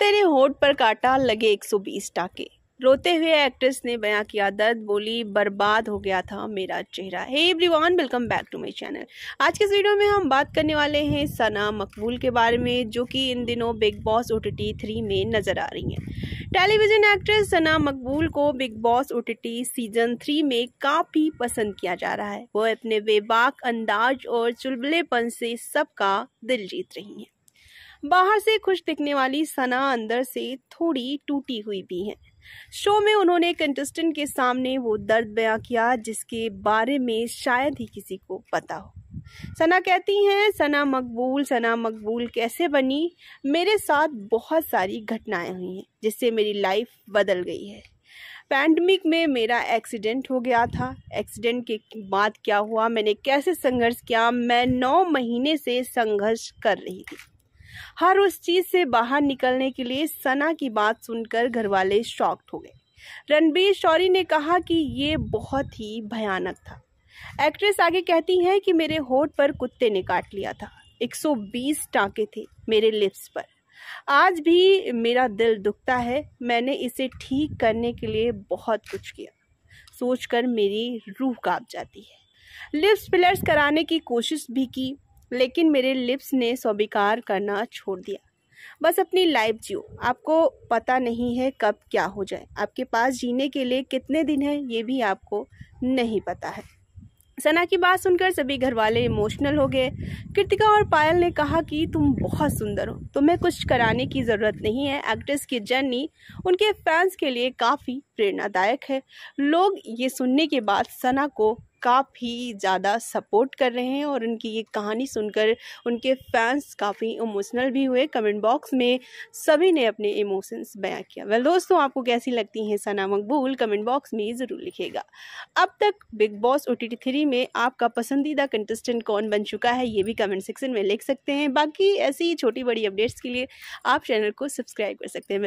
तेरे होठ पर काटा लगे 120 टाके रोते हुए एक्ट्रेस ने बयां किया दर्द बोली बर्बाद हो गया था मेरा चेहरा hey everyone welcome back to my channel आज के इस वीडियो में हम बात करने वाले हैं सना मकबूल के बारे में जो कि इन दिनों बिग बॉस ओ थ्री में नज़र आ रही हैं टेलीविज़न एक्ट्रेस सना मकबूल को बिग बॉस ओ सीजन थ्री में काफ़ी पसंद किया जा रहा है वो अपने बेबाक अंदाज और चुलबलेपन से सबका दिल जीत रही हैं बाहर से खुश दिखने वाली सना अंदर से थोड़ी टूटी हुई भी हैं शो में उन्होंने कंटेस्टेंट के सामने वो दर्द बयां किया जिसके बारे में शायद ही किसी को पता हो सना कहती हैं सना मकबूल सना मकबूल कैसे बनी मेरे साथ बहुत सारी घटनाएं हुई हैं जिससे मेरी लाइफ बदल गई है पैंडमिक में मेरा एक्सीडेंट हो गया था एक्सीडेंट के बाद क्या हुआ मैंने कैसे संघर्ष किया मैं नौ महीने से संघर्ष कर रही थी हर उस चीज से बाहर निकलने के लिए सना की बात सुनकर घर वाले शॉक्ट हो गए रणबीर शौरी ने कहा कि ये बहुत ही भयानक था एक्ट्रेस आगे कहती हैं कि मेरे होठ पर कुत्ते ने काट लिया था 120 टाँके थे मेरे लिप्स पर आज भी मेरा दिल दुखता है मैंने इसे ठीक करने के लिए बहुत कुछ किया सोचकर मेरी रूह कांप जाती है लिप्स फिलर्स कराने की कोशिश भी की लेकिन मेरे लिप्स ने स्वीकार करना छोड़ दिया बस अपनी लाइफ जियो आपको पता नहीं है कब क्या हो जाए आपके पास जीने के लिए कितने दिन हैं ये भी आपको नहीं पता है सना की बात सुनकर सभी घर वाले इमोशनल हो गए कृतिका और पायल ने कहा कि तुम बहुत सुंदर हो तुम्हें कुछ कराने की ज़रूरत नहीं है एक्ट्रेस की जर्नी उनके फैंस के लिए काफ़ी प्रेरणादायक है लोग ये सुनने के बाद सना को काफ़ी ज़्यादा सपोर्ट कर रहे हैं और उनकी ये कहानी सुनकर उनके फैंस काफ़ी इमोशनल भी हुए कमेंट बॉक्स में सभी ने अपने इमोशंस बयां किया वेल दोस्तों आपको कैसी लगती हैं सना मकबूल कमेंट बॉक्स में ज़रूर लिखेगा अब तक बिग बॉस ओ टी में आपका पसंदीदा कंटेस्टेंट कौन बन चुका है ये भी कमेंट सेक्शन में लिख सकते हैं बाकी ऐसी छोटी बड़ी अपडेट्स के लिए आप चैनल को सब्सक्राइब कर सकते हैं